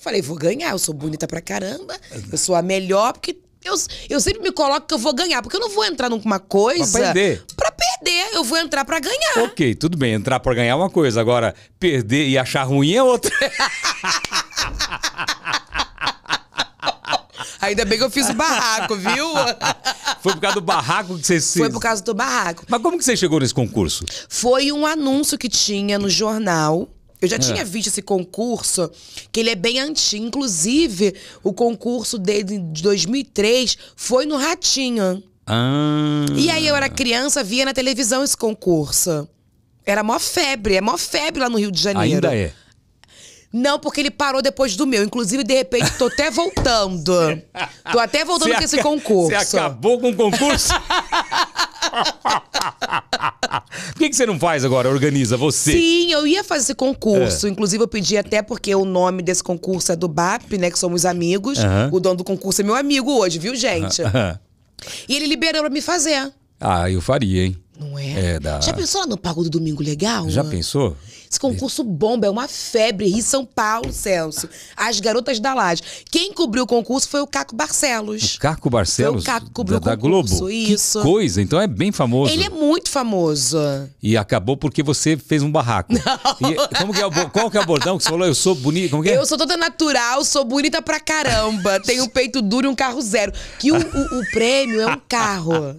Falei, vou ganhar, eu sou bonita pra caramba, eu sou a melhor, porque eu, eu sempre me coloco que eu vou ganhar, porque eu não vou entrar numa coisa. Pra perder. Pra perder, eu vou entrar pra ganhar. Ok, tudo bem, entrar pra ganhar é uma coisa, agora perder e achar ruim é outra. Ainda bem que eu fiz o barraco, viu? Foi por causa do barraco que você se... Foi por causa do barraco. Mas como que você chegou nesse concurso? Foi um anúncio que tinha no jornal eu já é. tinha visto esse concurso, que ele é bem antigo. Inclusive, o concurso dele de 2003 foi no Ratinho. Ah. E aí eu era criança, via na televisão esse concurso. Era mó febre, é mó febre lá no Rio de Janeiro. Ainda é. Não, porque ele parou depois do meu. Inclusive, de repente, tô até voltando. tô até voltando cê com esse concurso. Você acabou com o concurso? Por que, que você não faz agora? Organiza você? Sim, eu ia fazer esse concurso. É. Inclusive, eu pedi até porque o nome desse concurso é do BAP, né? Que somos amigos. O dono do concurso é meu amigo hoje, viu, gente? E ele liberou pra me fazer. Ah, eu faria, hein? Não é? é da... Já pensou lá no Pago do Domingo Legal? Já mano? pensou? Esse concurso bomba, é uma febre. Rio São Paulo, Celso. As garotas da Laje. Quem cobriu o concurso foi o Caco Barcelos. O Caco Barcelos? Foi o Caco cobriu da, o concurso. Da Globo. Isso. Que coisa, então é bem famoso. Ele é muito famoso. E acabou porque você fez um barraco. Não. E como que é o, qual que é o bordão que você falou? Eu sou bonita. Como que é? Eu sou toda natural, sou bonita pra caramba. tenho um peito duro e um carro zero. Que o, o, o prêmio é um carro.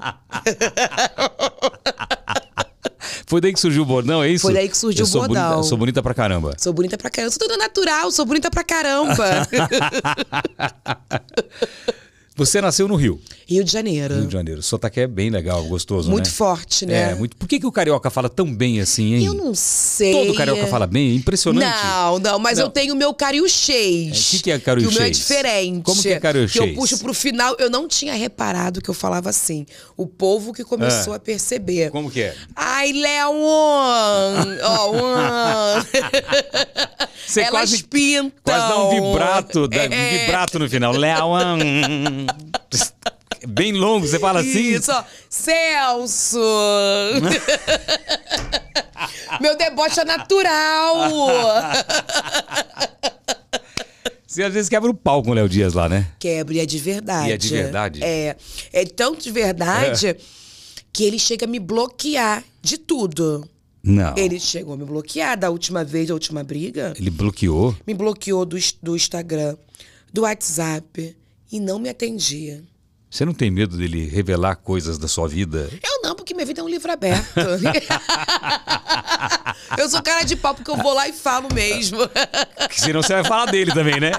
Foi daí que surgiu o bordão, é isso? Foi daí que surgiu eu o bordão. Bonita, sou bonita pra caramba. Sou bonita pra caramba. Eu sou toda natural, sou bonita pra caramba. Você nasceu no Rio. Rio de Janeiro. Rio de Janeiro. O sotaque é bem legal, gostoso, Muito né? forte, né? É, muito. Por que, que o carioca fala tão bem assim, hein? Eu não sei. Todo carioca fala bem, é impressionante. Não, não, mas não. eu tenho o meu cariochês. É, o é, que, que é cariochês? Que o meu é diferente. Como que é cariochês? Que eu puxo pro final, eu não tinha reparado que eu falava assim. O povo que começou ah. a perceber. Como que é? Ai, Léo! Ó, oh, Você Elas quase, pintam. Quase dá um vibrato, dá, é, um é. vibrato no final. Léo! bem longo, você fala assim? Isso, ó. Celso! Meu deboche é natural! Você às vezes quebra o pau com o Léo Dias lá, né? Quebra, e é de verdade. E é de verdade? É. É tanto de verdade é. que ele chega a me bloquear de tudo. Não. Ele chegou a me bloquear da última vez, da última briga. Ele bloqueou? Me bloqueou do, do Instagram, do WhatsApp e não me atendia. Você não tem medo dele revelar coisas da sua vida? Eu não, porque minha vida é um livro aberto. eu sou cara de pau porque eu vou lá e falo mesmo. Porque senão você vai falar dele também, né?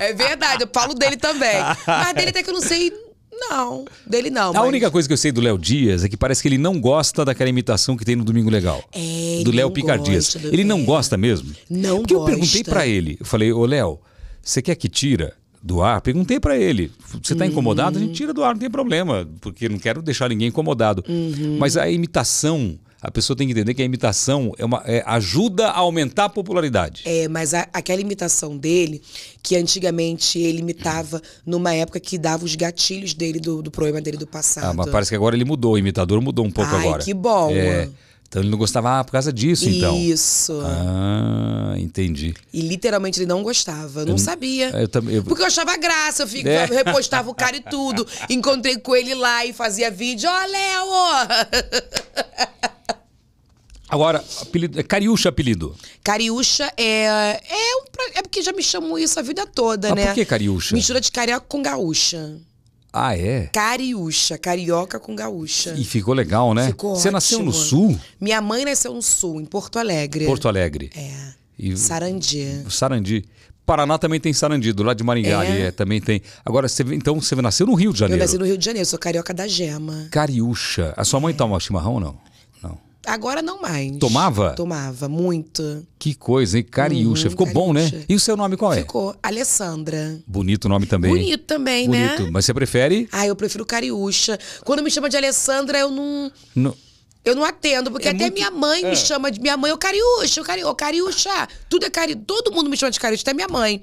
É verdade, eu falo dele também. Mas dele até que eu não sei não, dele não. A mas... única coisa que eu sei do Léo Dias é que parece que ele não gosta daquela imitação que tem no Domingo Legal. É, do Léo Picardias. Ele não gosta mesmo? Não Porque gosta. Porque eu perguntei para ele, eu falei, ô Léo, você quer que tira? do ar, perguntei para ele: você está uhum. incomodado? A gente uhum. tira do ar, não tem problema, porque não quero deixar ninguém incomodado. Uhum. Mas a imitação. A pessoa tem que entender que a imitação é uma, é, ajuda a aumentar a popularidade. É, mas a, aquela imitação dele, que antigamente ele imitava numa época que dava os gatilhos dele do, do problema dele do passado. Ah, mas parece que agora ele mudou, o imitador mudou um pouco Ai, agora. Que bom. É, mano. Então ele não gostava ah, por causa disso, então. Isso. Ah, entendi. E literalmente ele não gostava, não eu, sabia. Eu também. Eu... Porque eu achava graça, eu, fico, é. eu repostava o cara e tudo. Encontrei com ele lá e fazia vídeo. Ó, oh, Léo! Agora, apelido, é Cariúcha apelido? Cariúcha é. É, um, é porque já me chamam isso a vida toda, Mas né? Por que Cariúcha? Mistura de carioca com gaúcha. Ah, é? Cariúcha, carioca com gaúcha. E ficou legal, né? Ficou Você ótimo. nasceu no sul? Minha mãe nasceu no sul, em Porto Alegre. Porto Alegre. É. E... Sarandi. Sarandi. Paraná também tem Sarandi, do lado de Maringá, é. É, também tem. Agora, você, então, você nasceu no Rio de Janeiro? Eu nasci no Rio de Janeiro, sou carioca da gema. Cariúcha. A sua mãe é. toma chimarrão ou não? Não. Agora não mais. Tomava? Tomava, muito. Que coisa, hein? Cariúcha. Uhum, ficou Cariúcha. bom, né? E o seu nome qual é? Ficou Alessandra. Bonito o nome também. Bonito também, Bonito. né? Bonito. Mas você prefere? Ah, eu prefiro Cariúcha. Quando me chama de Alessandra, eu não... Eu não atendo, porque é até muito... minha mãe é. me chama de... Minha mãe, ô Cariúcha, ô Cariúcha. Tudo é Cari... Todo mundo me chama de Cariúcha, até minha mãe.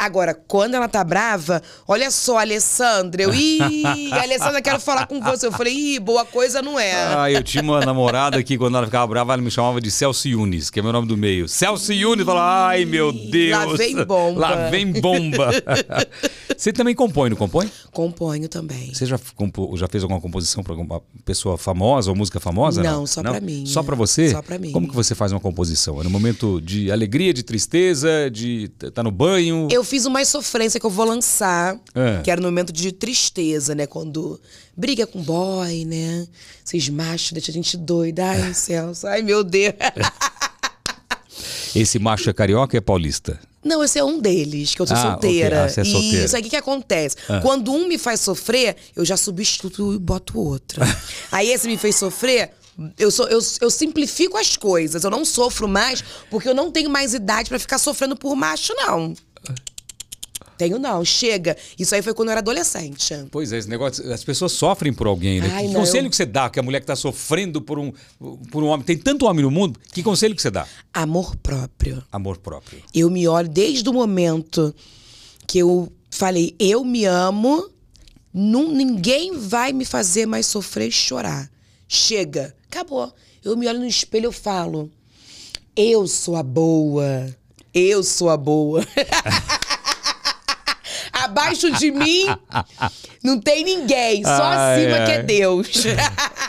Agora, quando ela tá brava, olha só, Alessandra, eu. Ih, Alessandra, quero falar com você. Eu falei, ih, boa coisa não é. Ah, eu tinha uma namorada que, quando ela ficava brava, ela me chamava de Celso que é meu nome do meio. Celso falava ai meu Deus. Lá vem bomba. Lá vem bomba. você também compõe, não compõe? Componho também. Você já, já fez alguma composição para alguma pessoa famosa ou música famosa? Não, não? só para mim. Só para você? Só para mim. Como que você faz uma composição? É no momento de alegria, de tristeza, de tá no banho? Eu fiz uma sofrência que eu vou lançar, é. que era no momento de tristeza, né? Quando briga com boy, né? Esses machos deixam a gente doida. Ai, é. Celso, ai meu Deus. Esse macho é carioca ou é paulista? Não, esse é um deles, que eu sou ah, solteira. Okay. Ah, é solteira. isso aí o que, que acontece? Ah. Quando um me faz sofrer, eu já substituo e boto outro. aí esse me fez sofrer, eu, sou, eu, eu simplifico as coisas. Eu não sofro mais, porque eu não tenho mais idade para ficar sofrendo por macho, não. Tenho não, chega. Isso aí foi quando eu era adolescente. Pois é, esse negócio, as pessoas sofrem por alguém, né? Ai, que não, conselho eu... que você dá que a mulher que está sofrendo por um, por um homem? Tem tanto homem no mundo, que conselho que você dá? Amor próprio. Amor próprio. Eu me olho desde o momento que eu falei, eu me amo, não, ninguém vai me fazer mais sofrer e chorar. Chega, acabou. Eu me olho no espelho e falo, eu sou a boa. Eu sou a boa. abaixo de mim não tem ninguém, só ai, acima ai. que é Deus.